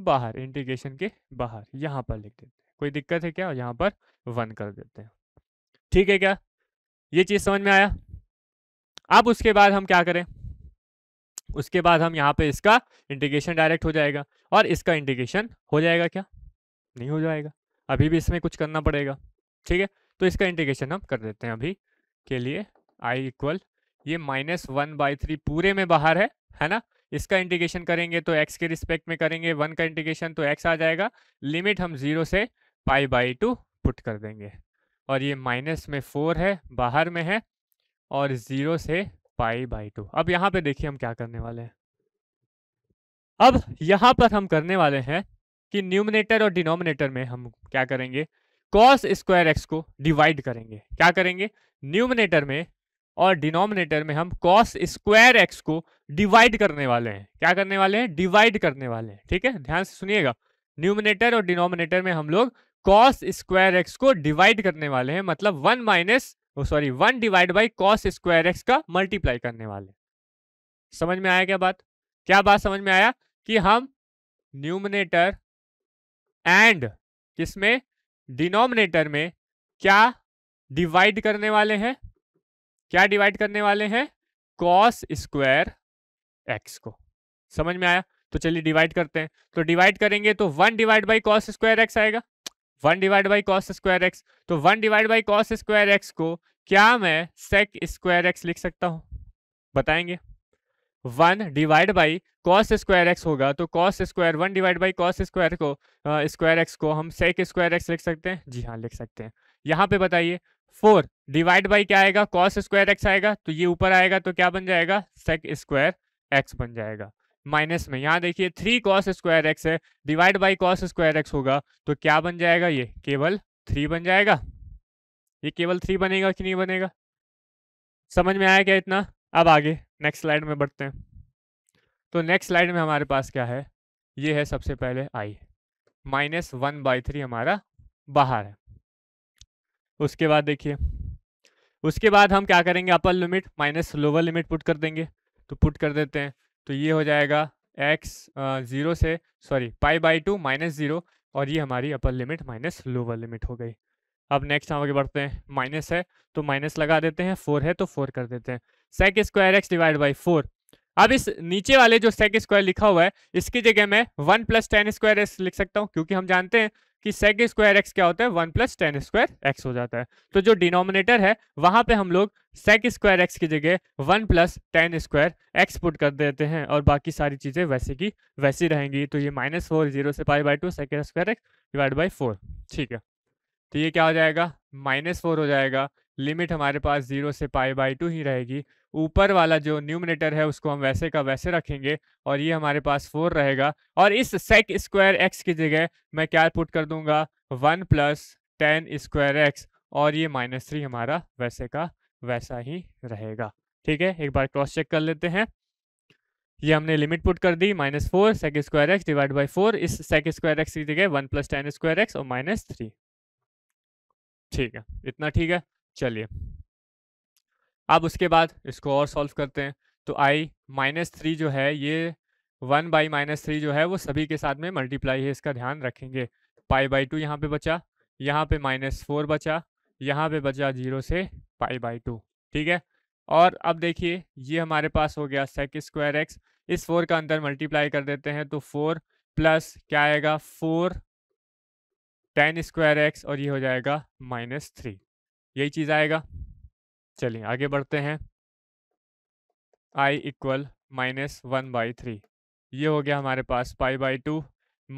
बाहर इंटीग्रेशन के बाहर यहाँ पर लिख देते हैं कोई दिक्कत है क्या यहाँ पर वन कर देते हैं ठीक है क्या ये चीज़ समझ में आया अब उसके बाद हम क्या करें उसके बाद हम यहाँ पे इसका इंटीग्रेशन डायरेक्ट हो जाएगा और इसका इंटीग्रेशन हो जाएगा क्या नहीं हो जाएगा अभी भी इसमें कुछ करना पड़ेगा ठीक है तो इसका इंटीग्रेशन हम कर देते हैं अभी के लिए आई इक्वल ये माइनस वन बाई थ्री पूरे में बाहर है है ना इसका इंटीग्रेशन करेंगे तो एक्स के रिस्पेक्ट में करेंगे वन का इंटीग्रेशन तो एक्स आ जाएगा लिमिट हम जीरो से पाई बाई टू पुट कर देंगे और ये माइनस में फोर है बाहर में है और ज़ीरो से पाई बाई टू अब यहां पे देखिए हम क्या करने वाले हैं अब यहां पर हम करने वाले हैं कि न्यूमिनेटर और डिनोमिनेटर में हम क्या करेंगे कॉस स्क्वायर एक्स को डिवाइड करेंगे क्या करेंगे न्यूमिनेटर में और डिनोमिनेटर में हम कॉस स्क्वायर एक्स को डिवाइड करने वाले हैं क्या करने वाले हैं डिवाइड करने वाले हैं ठीक है ध्यान से सुनिएगा न्यूमिनेटर और डिनोमिनेटर में हम लोग कॉस स्क्वायर एक्स को डिवाइड करने वाले हैं मतलब one minus sorry one divide by cos square x का मल्टीप्लाई करने वाले समझ में आया क्या बात क्या बात समझ में आया कि हम न्यूमिनेटर एंड किसमें डिनोमिनेटर में क्या डिवाइड करने वाले हैं क्या डिवाइड करने वाले हैं कॉस स्क्वायर एक्स को समझ में आया तो चलिए डिवाइड करते हैं तो डिवाइड करेंगे तो one divide by cos square x आएगा one divide by cos square x तो one divide by cos square x को क्या मैं सेक स्क्वायर एक्स लिख सकता हूँ बताएंगे one divide by cos square x होगा तो cos square one divide by cos square को स्क्वायर एक्स को हम सेक स्क्वायर एक्स लिख सकते हैं जी हाँ लिख सकते हैं यहाँ पे बताइए फोर डिवाइड बाई क्या आएगा कॉस स्क्वायर एक्स आएगा तो ये ऊपर आएगा तो क्या बन जाएगा सेक स्क्वायर एक्स बन जाएगा माइनस में यहाँ देखिए थ्री कॉस स्क्वायर एक्स है divide by cos square x होगा तो क्या बन जाएगा ये केवल थ्री बन जाएगा ये केवल थ्री बनेगा कि नहीं बनेगा समझ में आया क्या इतना अब आगे नेक्स्ट स्लाइड में बढ़ते हैं तो नेक्स्ट स्लाइड में हमारे पास क्या है ये है सबसे पहले I minus one by three हमारा बाहर है उसके बाद देखिए उसके बाद हम क्या करेंगे upper limit minus lower limit put कर देंगे तो पुट कर देते हैं तो ये हो जाएगा एक्स ज़ीरो से sorry pi by two minus zero और ये हमारी upper limit minus lower limit हो गई अब नेक्स्ट हम आगे बढ़ते हैं माइनस है तो माइनस लगा देते हैं फोर है तो फोर कर देते हैं sec square x divide by four अब इस नीचे वाले जो सेक स्क्वायर लिखा हुआ है इसकी जगह मैं one plus tan square x लिख सकता हूँ क्योंकि हम जानते हैं कि सेक स्क्वायर एक्स क्या होता है one plus tan square x हो जाता है तो जो डिनोमिनेटर है वहां पे हम लोग सेक स्क्वायर एक्स की जगह one plus tan square x put कर देते हैं और बाकी सारी चीज़ें वैसे की वैसी रहेंगी तो ये माइनस फोर जीरो से pi by two sec square x divide by four ठीक है तो ये क्या हो जाएगा माइनस फोर हो जाएगा लिमिट हमारे पास जीरो से पाई बाई टू ही रहेगी ऊपर वाला जो न्यूमिनेटर है उसको हम वैसे का वैसे रखेंगे और ये हमारे पास फोर रहेगा और इस सेक स्क्वायर एक्स की जगह मैं क्या पुट कर दूंगा one plus tan square x और ये माइनस थ्री हमारा वैसे का वैसा ही रहेगा ठीक है एक बार क्रॉस चेक कर लेते हैं ये हमने लिमिट पुट कर दी minus four sec square x divide by four इस सेक स्क्वायर एक्स की जगह one plus tan square x और माइनस थ्री ठीक है इतना ठीक है चलिए अब उसके बाद इसको और सॉल्व करते हैं तो आई माइनस थ्री जो है ये वन बाई माइनस थ्री जो है वो सभी के साथ में मल्टीप्लाई है इसका ध्यान रखेंगे पाई बाई टू यहाँ पर बचा यहाँ पे माइनस फोर बचा यहाँ पे बचा जीरो से पाई बाई टू ठीक है और अब देखिए ये हमारे पास हो गया सेक स्क्वायर एक्स इस फोर का अंदर मल्टीप्लाई कर देते हैं तो फोर प्लस क्या आएगा फोर टेन स्क्वायर एक्स और ये हो जाएगा माइनस थ्री यही चीज़ आएगा चलिए आगे बढ़ते हैं I equal minus one by three ये हो गया हमारे पास पाई बाई टू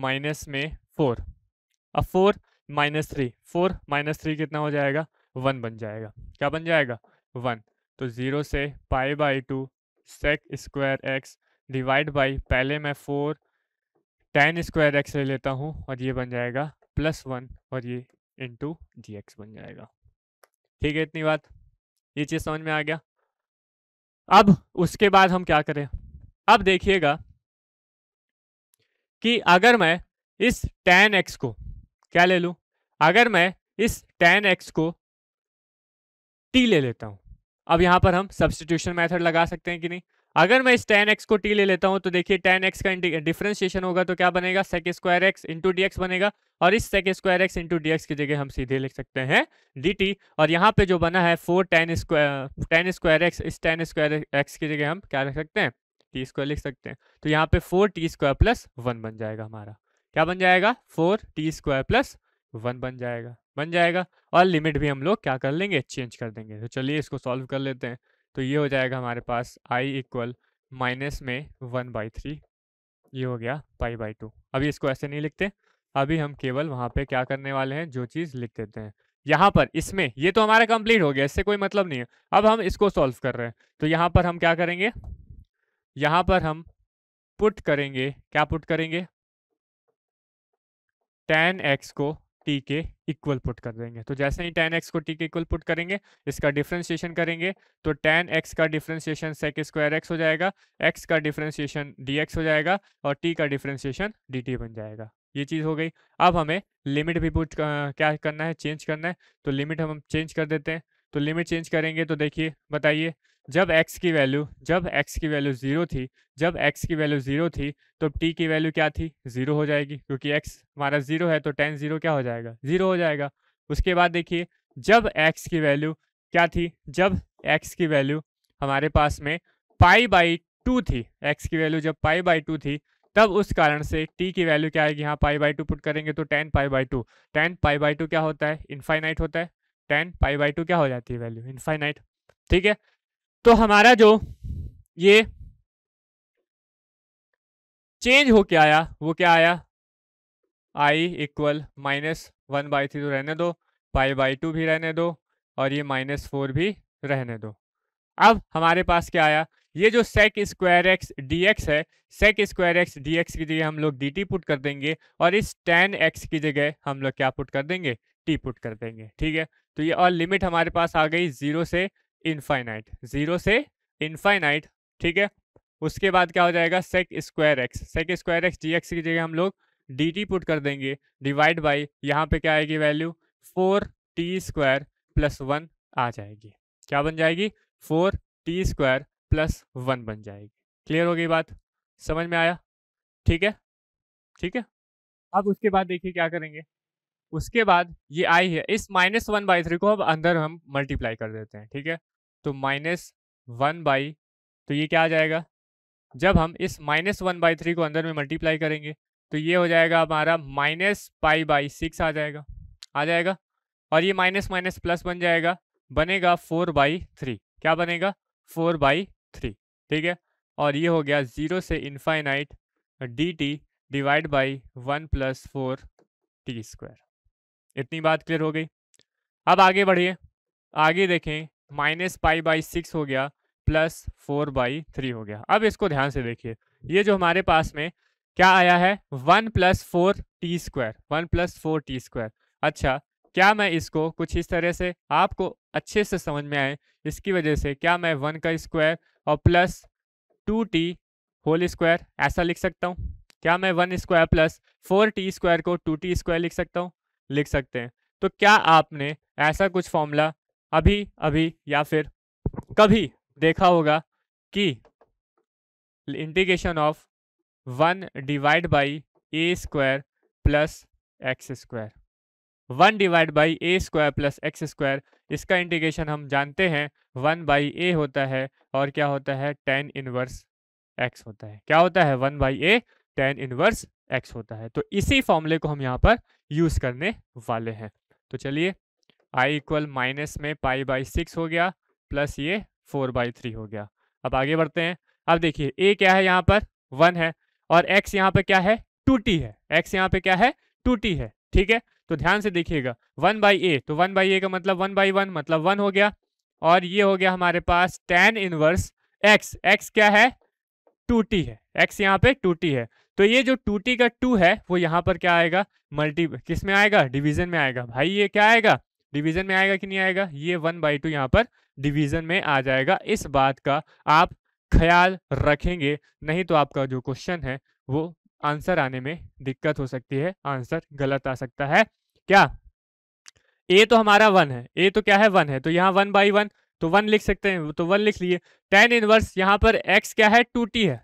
माइनस में फोर अब four minus three four minus three कितना हो जाएगा वन बन जाएगा क्या बन जाएगा वन तो ज़ीरो से pi by two sec square x divide by पहले मैं फोर टेन स्क्वायर एक्स ले लेता हूँ और ये बन जाएगा प्लस वन और ये इंटू जी एक्स बन जाएगा ठीक है इतनी बात ये चीज़ समझ में आ गया अब उसके बाद हम क्या करें अब देखिएगा कि अगर मैं इस टेन एक्स को क्या ले लू अगर मैं इस टेन एक्स को टी ले लेता हूं अब यहां पर हम सब्सटीट्यूशन मेथड लगा सकते हैं कि नहीं अगर मैं इस टेन एक्स को टी ले लेता हूँ तो देखिए टेन एक्स का डिफ्रेंशिएशन होगा तो क्या बनेगा sec square x into d x बनेगा और इस sec square x into d x की जगह हम सीधे लिख सकते हैं डी टी और यहाँ पे जो बना है four tan square tan square x इस टेन स्क्वायर एक्स की जगह हम क्या लिख सकते हैं टी स्क्वायर लिख सकते हैं तो यहाँ पे four t square plus one बन जाएगा हमारा क्या बन जाएगा four t square plus one बन जाएगा बन जाएगा और लिमिट भी हम लोग क्या कर लेंगे चेंज कर देंगे तो चलिए इसको सॉल्व कर लेते हैं तो ये हो जाएगा हमारे पास आई इक्वल माइनस में वन बाई थ्री ये हो गया पाई बाई टू अभी इसको ऐसे नहीं लिखते अभी हम केवल वहाँ पे क्या करने वाले हैं जो चीज़ लिख देते हैं यहाँ पर इसमें ये तो हमारा कंप्लीट हो गया इससे कोई मतलब नहीं है अब हम इसको सॉल्व कर रहे हैं तो यहाँ पर हम क्या करेंगे यहाँ पर हम पुट करेंगे क्या पुट करेंगे टेन एक्स को टी के इक्वल पुट कर देंगे तो जैसे ही टेन एक्स को टी के इक्वल पुट करेंगे इसका डिफ्रेंशिएशन करेंगे तो टेन एक्स का डिफ्रेंशिएशन सेक स्क्वायर एक्स हो जाएगा एक्स का डिफ्रेंशिएशन डी एक्स हो जाएगा और टी का डिफ्रेंशिएशन डी टी बन जाएगा ये चीज़ हो गई अब हमें लिमिट भी पुट क्या करना है चेंज करना है तो लिमिट हम चेंज कर देते हैं तो लिमिट चेंज करेंगे तो देखिए बताइए जब x की वैल्यू जब x की वैल्यू ज़ीरो थी जब x की वैल्यू ज़ीरो थी तो t की वैल्यू क्या थी ज़ीरो हो जाएगी क्योंकि x हमारा ज़ीरो है तो टेन ज़ीरो क्या हो जाएगा ज़ीरो हो जाएगा उसके बाद देखिए जब x की वैल्यू क्या थी जब x की वैल्यू हमारे पास में पाई बाई टू थी x की वैल्यू जब पाई बाई टू थी तब उस कारण से t की वैल्यू क्या आएगी यहाँ पाई बाई टू पुट करेंगे तो tan pi by two tan pi by two क्या होता है इन्फाइनाइट होता है टेन पाई बाई टू क्या हो जाती है वैल्यू इन्फाइनाइट ठीक है तो हमारा जो ये चेंज होके आया वो क्या आया I equal minus one by three तो रहने दो पाई बाई टू भी रहने दो और ये माइनस फोर भी रहने दो अब हमारे पास क्या आया ये जो sec square x d x है sec square x d x की जगह हम लोग डी टी पुट कर देंगे और इस टेन एक्स की जगह हम लोग क्या पुट कर देंगे टी पुट कर देंगे ठीक है तो ये और लिमिट हमारे पास आ गई जीरो से इनफाइनाइट जीरो से इनफाइनाइट ठीक है उसके बाद क्या हो जाएगा sec square x sec square x d x की जगह हम लोग डी टी पुट कर देंगे डिवाइड बाई यहाँ पे क्या आएगी value four t square plus one आ जाएगी क्या बन जाएगी four t square plus one बन जाएगी क्लियर हो गई बात समझ में आया ठीक है ठीक है अब उसके बाद देखिए क्या करेंगे उसके बाद ये आई है इस माइनस वन बाई थ्री को अब अंदर हम मल्टीप्लाई कर देते हैं ठीक है तो माइनस वन बाई तो ये क्या आ जाएगा जब हम इस माइनस वन बाई थ्री को अंदर में मल्टीप्लाई करेंगे तो ये हो जाएगा हमारा माइनस पाई बाई सिक्स आ जाएगा आ जाएगा और ये माइनस माइनस प्लस बन जाएगा बनेगा फोर बाई थ्री क्या बनेगा फोर बाई थ्री ठीक है और ये हो गया ज़ीरो से infinite d t divide by one plus four t square इतनी बात क्लियर हो गई अब आगे बढ़िए आगे देखें माइनस पाई बाई सिक्स हो गया प्लस फोर बाई थ्री हो गया अब इसको ध्यान से देखिए ये जो हमारे पास में क्या आया है one plus four t square one plus four t square अच्छा क्या मैं इसको कुछ इस तरह से आपको अच्छे से समझ में आए इसकी वजह से क्या मैं वन का स्क्वायर और plus two t whole square ऐसा लिख सकता हूँ क्या मैं one square plus four t square को टू टी स्क्वायर लिख सकता हूँ लिख सकते हैं तो क्या आपने ऐसा कुछ फॉर्मूला अभी अभी या फिर कभी देखा होगा कि integration of one divide by a square plus x square one divide by a square plus x square इसका इंटीग्रेशन हम जानते हैं वन बाई ए होता है और क्या होता है टेन इनवर्स एक्स होता है क्या होता है one by a tan inverse x होता है तो इसी फॉर्मूले को हम यहाँ पर यूज़ करने वाले हैं तो चलिए आई इक्वल माइनस में पाई बाई सिक्स हो गया प्लस ये फोर बाई थ्री हो गया अब आगे बढ़ते हैं अब देखिए ए क्या है यहाँ पर वन है और एक्स यहाँ पर क्या है टू टी है एक्स यहाँ पे क्या है टू टी है ठीक है तो ध्यान से देखिएगा वन बाई ए तो वन बाई ए का मतलब वन बाई वन मतलब वन हो गया और ये हो गया हमारे पास टेन इनवर्स एक्स एक्स क्या है टू टी है एक्स यहाँ पे टू टी है तो ये जो टू टी का टू है वो यहाँ पर क्या आएगा मल्टी किस में आएगा डिवीजन में आएगा भाई ये क्या आएगा डिवीजन में आएगा कि नहीं आएगा ये वन बाई टू यहाँ पर डिवीजन में आ जाएगा इस बात का आप ख्याल रखेंगे नहीं तो आपका जो क्वेश्चन है वो आंसर आने में दिक्कत हो सकती है आंसर गलत आ सकता है क्या ए तो हमारा वन है ए तो क्या है वन है तो यहाँ वन बाई वन तो वन लिख सकते हैं तो वन लिख लिए टेन इनवर्स यहाँ पर एक्स क्या है टू टी है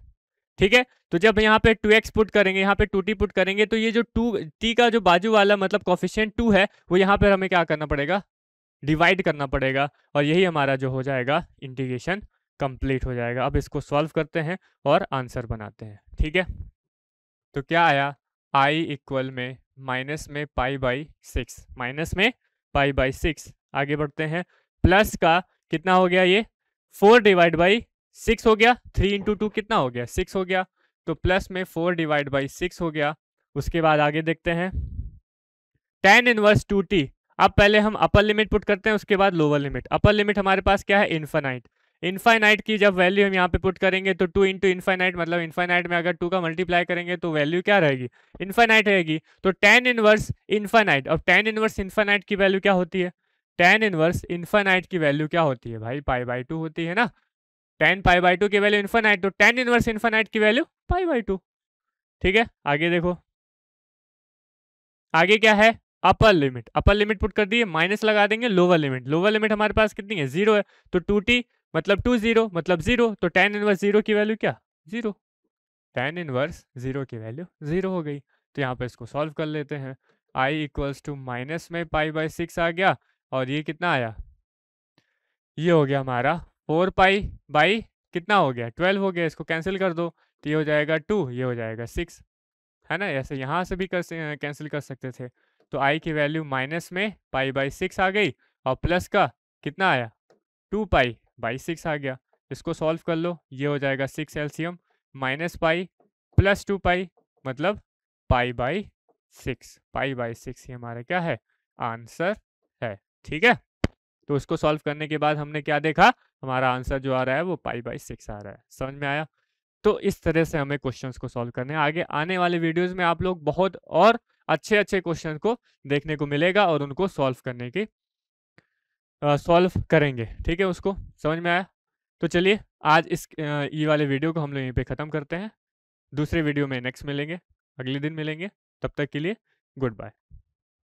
ठीक है तो जब यहाँ पे टू एक्स पुट करेंगे यहाँ पे टू टी पुट करेंगे तो ये जो टू टी का जो बाजू वाला मतलब कॉफिशियंट टू है वो यहाँ पर हमें क्या करना पड़ेगा डिवाइड करना पड़ेगा और यही हमारा जो हो जाएगा इंटीग्रेशन कंप्लीट हो जाएगा अब इसको सॉल्व करते हैं और आंसर बनाते हैं ठीक है तो क्या आया आई इक्वल में माइनस में पाई बाई सिक्स माइनस में पाई बाई सिक्स आगे बढ़ते हैं प्लस का कितना हो गया ये फोर डिवाइड बाई सिक्स हो गया थ्री इंटू टू कितना हो गया सिक्स हो गया तो प्लस में फोर डिवाइड बाई सिक्स हो गया उसके बाद आगे देखते हैं टेन इनवर्स टू टी अब पहले हम अपर लिमिट पुट करते हैं उसके बाद लोअर लिमिट अपर लिमिट हमारे पास क्या है इन्फानाइट इन्फाइनाइट की जब वैल्यू हम यहाँ पे पुट करेंगे तो टू इंटू इन्फाइनाइट मतलब इन्फाइनाइट में अगर टू का मल्टीप्लाई करेंगे तो वैल्यू क्या रहेगी इन्फाइनाइट रहेगी तो टेन इनवर्स इन्फाइनाइट अब टेन इनवर्स इन्फाइनाइट की वैल्यू क्या होती है टेन इनवर्स इन्फाइनाइट की वैल्यू क्या होती है भाई पाई बाई टू होती है ना टेन पाई बाई टू की वैल्यू इन्फानाइट तो टेन इनवर्स इन्फानाइट की वैल्यू पाई बाई टू ठीक है आगे देखो आगे क्या है upper limit upper limit put कर दिए माइनस लगा देंगे लोअर लिमिट लोअर लिमिट हमारे पास कितनी है जीरो है तो टू टी मतलब टू जीरो मतलब जीरो तो टेन इनवर्स जीरो की वैल्यू क्या जीरो टेन इनवर्स जीरो की वैल्यू जीरो हो गई तो यहाँ पे इसको सॉल्व कर लेते हैं आई इक्वल्स टू माइनस में पाई बाई सिक्स आ गया और ये कितना आया ये हो गया हमारा फोर पाई बाई कितना हो गया ट्वेल्व हो गया इसको कैंसिल कर दो तो ये हो जाएगा टू ये हो जाएगा सिक्स है ना ऐसे यहाँ से भी कर कैंसिल कर सकते थे तो आई की वैल्यू माइनस में पाई बाई सिक्स आ गई और प्लस का कितना आया टू पाई बाई सिक्स आ गया इसको सॉल्व कर लो ये हो जाएगा six LCM minus pi plus two pi मतलब pi by six pi by six ये हमारा क्या है आंसर है ठीक है तो उसको सॉल्व करने के बाद हमने क्या देखा हमारा आंसर जो आ रहा है वो पाई बाई सिक्स आ रहा है समझ में आया तो इस तरह से हमें क्वेश्चंस को सॉल्व करने आगे आने वाले वीडियोस में आप लोग बहुत और अच्छे अच्छे क्वेश्चन को देखने को मिलेगा और उनको सॉल्व करने की सॉल्व करेंगे ठीक है उसको समझ में आया तो चलिए आज इस ये वाले वीडियो को हम लोग यहीं पे ख़त्म करते हैं दूसरे वीडियो में नेक्स्ट मिलेंगे अगले दिन मिलेंगे तब तक के लिए गुड बाय